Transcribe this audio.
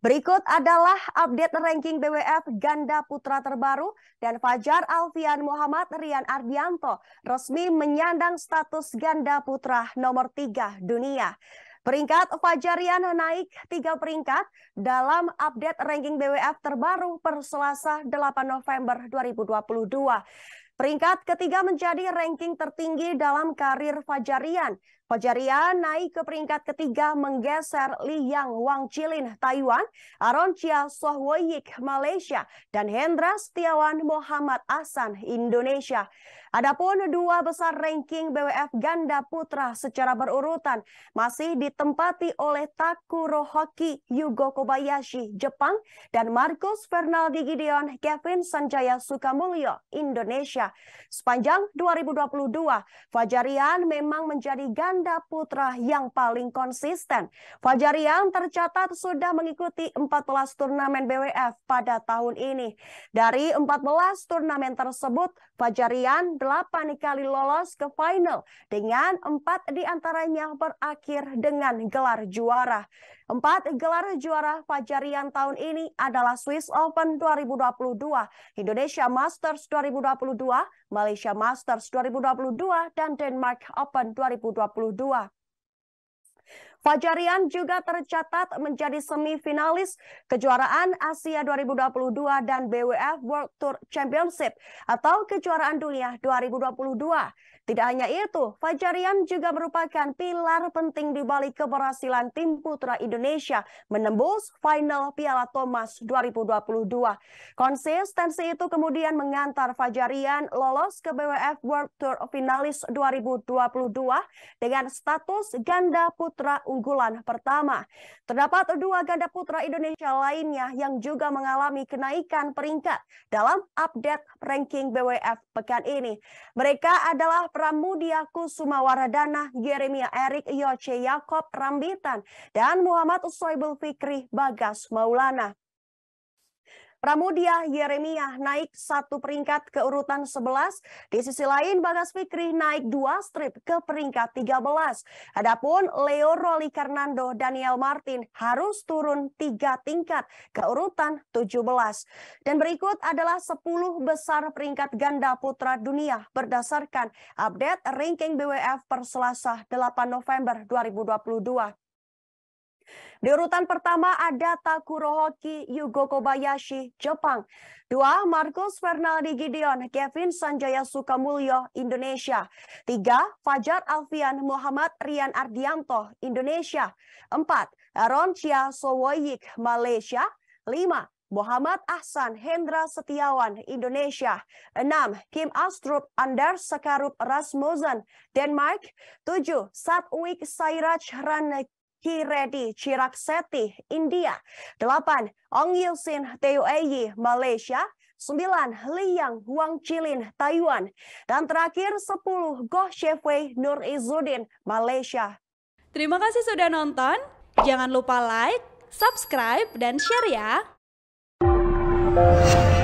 Berikut adalah update ranking BWF ganda putra terbaru dan Fajar Alfian Muhammad Rian Ardianto resmi menyandang status ganda putra nomor 3 dunia. Peringkat Fajarian naik tiga peringkat dalam update ranking BWF terbaru per Selasa 8 November 2022. Peringkat ketiga menjadi ranking tertinggi dalam karir Fajarian Fajarian naik ke peringkat ketiga menggeser Liang Wang Chilin Taiwan, Aron Chia Sohwoyik Malaysia, dan Hendra Setiawan Muhammad Asan Indonesia. Adapun dua besar ranking BWF ganda putra secara berurutan masih ditempati oleh Takuro Hoki Yugo Kobayashi Jepang dan Marcus Fernaldi Gideon Kevin Sanjaya Sukamulyo Indonesia. Sepanjang 2022, Fajarian memang menjadi ganda ganda putra yang paling konsisten. Fajarian tercatat sudah mengikuti 14 turnamen BWF pada tahun ini. Dari 14 turnamen tersebut, Fajarian 8 kali lolos ke final dengan 4 diantaranya berakhir dengan gelar juara. Empat gelar juara Fajarian tahun ini adalah Swiss Open 2022, Indonesia Masters 2022, Malaysia Masters 2022, dan Denmark Open 2022. 2022 Fajarian juga tercatat menjadi semifinalis kejuaraan Asia 2022 dan BWF World Tour Championship atau kejuaraan dunia 2022. Tidak hanya itu, Fajarian juga merupakan pilar penting di balik keberhasilan tim putra Indonesia menembus final Piala Thomas 2022. Konsistensi itu kemudian mengantar Fajarian lolos ke BWF World Tour Finalis 2022 dengan status ganda putra unggulan pertama. Terdapat dua ganda putra Indonesia lainnya yang juga mengalami kenaikan peringkat dalam update ranking BWF pekan ini. Mereka adalah Pramudia Kusuma Waradana, Yeremia Erik Yoce Yakob Rambitan, dan Muhammad Soibul Fikri Bagas Maulana. Pramudia Yeremia naik satu peringkat ke urutan 11. Di sisi lain, Bagas Fikri naik dua strip ke peringkat 13. Adapun Leo Roli Karnando, Daniel Martin harus turun tiga tingkat ke urutan 17. Dan berikut adalah 10 besar peringkat ganda putra dunia berdasarkan update ranking BWF per Selasa 8 November 2022. Di urutan pertama ada Takurohoki Yugo Kobayashi, Jepang. Dua, Marcus Fernaldi Gideon, Kevin Sanjaya Sukamulyo, Indonesia. Tiga, Fajar Alfian Muhammad Rian Ardianto, Indonesia. Empat, Aron Chia Sowoyik, Malaysia. Lima, Muhammad Ahsan Hendra Setiawan, Indonesia. enam Kim Astrup Anders Sakarup Rasmussen, Denmark. 7. Satwik Sairaj Ranek, Hiredi Chirakseti, India. 8. Ong Yusin Teueyi, Malaysia. 9. Liang Huang Chilin, Taiwan. Dan terakhir 10. Goh Shefwei Nur Izudin, Malaysia. Terima kasih sudah nonton. Jangan lupa like, subscribe, dan share ya.